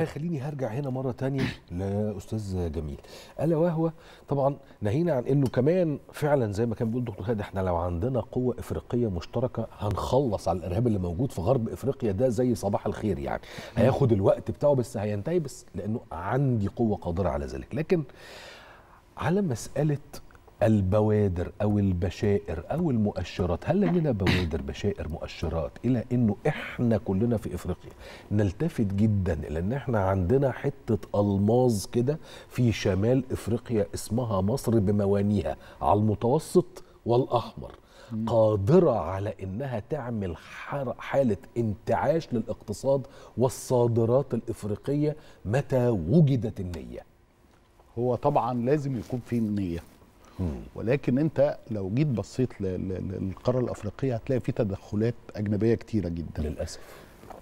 آه، خليني هرجع هنا مره تانية لاستاذ جميل الا وهو طبعا نهينا عن انه كمان فعلا زي ما كان بيقول دكتور خالد احنا لو عندنا قوه افريقيه مشتركه هنخلص على الارهاب اللي موجود في غرب افريقيا ده زي صباح الخير يعني هياخد الوقت بتاعه بس هينتهي بس لانه عندي قوه قادره على ذلك لكن على مساله البوادر او البشائر او المؤشرات هل لدينا بوادر بشائر مؤشرات الى انه احنا كلنا في افريقيا نلتفت جدا الى ان احنا عندنا حته الماظ كده في شمال افريقيا اسمها مصر بموانيها على المتوسط والاحمر قادرة على إنها تعمل حالة انتعاش للاقتصاد والصادرات الإفريقية متى وجدت النية هو طبعا لازم يكون في نية ولكن انت لو جيت بصيت للقاره الافريقيه هتلاقي في تدخلات اجنبيه كتيره جدا للاسف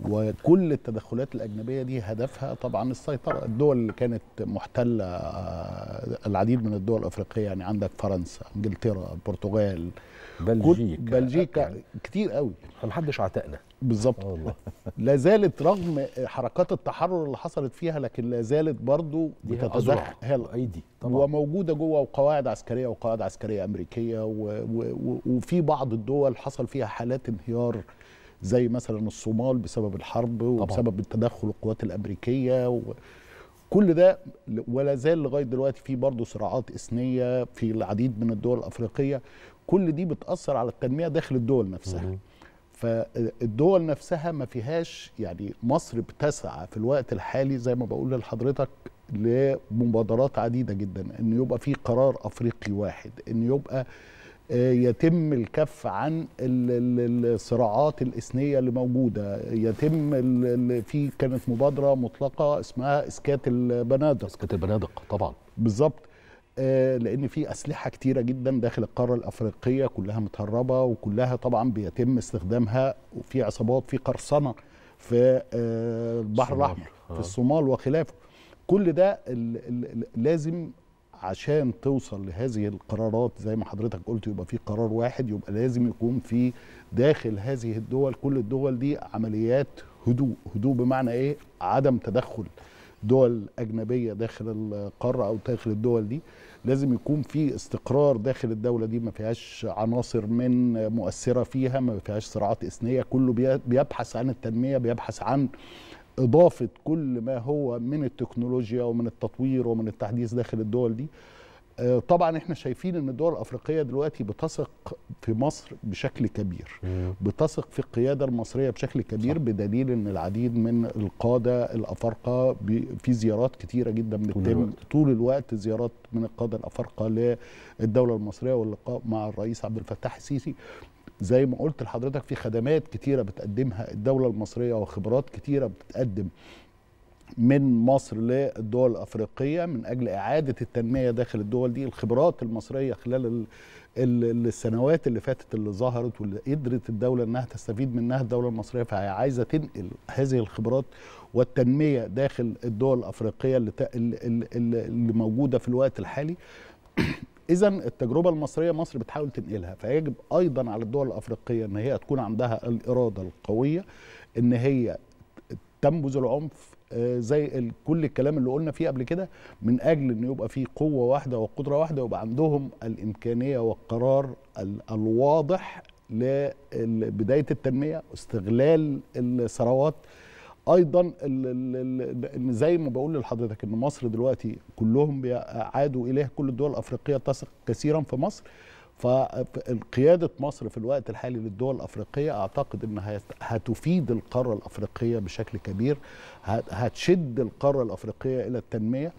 وكل التدخلات الاجنبيه دي هدفها طبعا السيطره الدول اللي كانت محتله آه، العديد من الدول الافريقيه يعني عندك فرنسا انجلترا البرتغال بلجيكا بلجيكا كتير قوي محدش عتقنا بالظبط آه لا زالت رغم حركات التحرر اللي حصلت فيها لكن لا زالت برضه بتتدخل ايدي طبعا وموجوده جوه وقواعد عسكريه وقواعد عسكريه امريكيه و... و... وفي بعض الدول حصل فيها حالات انهيار زي مثلا الصومال بسبب الحرب وبسبب التدخل القوات الامريكيه و... كل ده ولا زال لغايه دلوقتي في برضه صراعات اثنيه في العديد من الدول الافريقيه كل دي بتاثر على التنميه داخل الدول نفسها فالدول نفسها ما فيهاش يعني مصر بتسعى في الوقت الحالي زي ما بقول لحضرتك لمبادرات عديده جدا ان يبقى في قرار افريقي واحد ان يبقى آه، يتم الكف عن الصراعات الإثنية اللي موجودة يتم في كانت مبادرة مطلقة اسمها إسكات البنادق إسكات البنادق طبعا بالظبط آه، لان في اسلحه كتيره جدا داخل القاره الافريقيه كلها متهربه وكلها طبعا بيتم استخدامها وفي عصابات في قرصنه في آه، البحر الاحمر في آه. الصومال وخلافه كل ده لازم عشان توصل لهذه القرارات زي ما حضرتك قلت يبقى في قرار واحد يبقى لازم يكون في داخل هذه الدول كل الدول دي عمليات هدوء هدوء بمعنى ايه عدم تدخل دول اجنبيه داخل القاره او داخل الدول دي لازم يكون في استقرار داخل الدوله دي ما فيهاش عناصر من مؤثره فيها ما فيهاش صراعات اثنيه كله بيبحث عن التنميه بيبحث عن اضافه كل ما هو من التكنولوجيا ومن التطوير ومن التحديث داخل الدول دي آه، طبعا احنا شايفين ان الدول الافريقيه دلوقتي بتثق في مصر بشكل كبير بتثق في القياده المصريه بشكل كبير صح. بدليل ان العديد من القاده الافارقه في زيارات كتيره جدا بتتم طول الوقت. طول الوقت زيارات من القاده الافارقه للدوله المصريه واللقاء مع الرئيس عبد الفتاح السيسي زي ما قلت لحضرتك في خدمات كتيره بتقدمها الدوله المصريه وخبرات كتيره بتتقدم من مصر للدول الافريقيه من اجل اعاده التنميه داخل الدول دي الخبرات المصريه خلال السنوات اللي فاتت اللي ظهرت واللي قدرت الدوله انها تستفيد منها الدوله المصريه فهي عايزه تنقل هذه الخبرات والتنميه داخل الدول الافريقيه اللي, اللي موجوده في الوقت الحالي اذا التجربه المصريه مصر بتحاول تنقلها فيجب ايضا على الدول الافريقيه ان هي تكون عندها الاراده القويه ان هي تنبذ العنف آه، زي كل الكلام اللي قلنا فيه قبل كده من اجل ان يبقى في قوه واحده وقدره واحده ويبقى عندهم الامكانيه والقرار الواضح لبدايه التنميه واستغلال الثروات ايضا ان زي ما بقول لحضرتك ان مصر دلوقتي كلهم عادوا اليها كل الدول الافريقيه تثق كثيرا في مصر فقيادة مصر في الوقت الحالي للدول الأفريقية أعتقد أنها هتفيد القارة الأفريقية بشكل كبير هتشد القارة الأفريقية إلى التنمية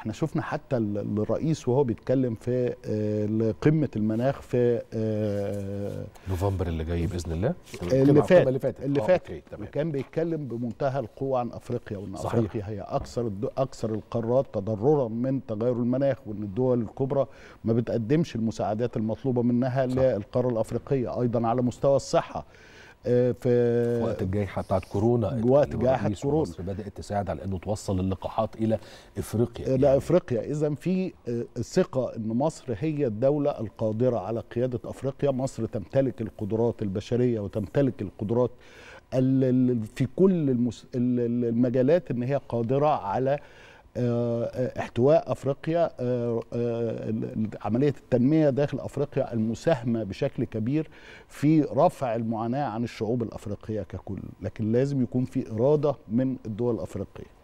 احنا شفنا حتى الرئيس وهو بيتكلم في آه، قمه المناخ في آه، نوفمبر اللي جاي باذن الله آه، اللي فات اللي فات اللي فات وكان بيتكلم بمنتهى القوه عن افريقيا وان صحيح. افريقيا هي اكثر اكثر القارات تضررا من تغير المناخ وان الدول الكبرى ما بتقدمش المساعدات المطلوبه منها للقاره الافريقيه ايضا على مستوى الصحه آه، في وقت الجائحه بتاعت كورونا وقت جائحه كورونا مصر بدات تساعد على انه توصل اللقاحات الى افريقيا الى يعني. اذا في آه، ثقه ان مصر هي الدوله القادره على قياده افريقيا مصر تمتلك القدرات البشريه وتمتلك القدرات في كل المس... المجالات ان هي قادره على آه، آه، احتواء افريقيا آه، عمليه التنميه داخل افريقيا المساهمه بشكل كبير في رفع المعاناه عن الشعوب الافريقيه ككل لكن لازم يكون في اراده من الدول الافريقيه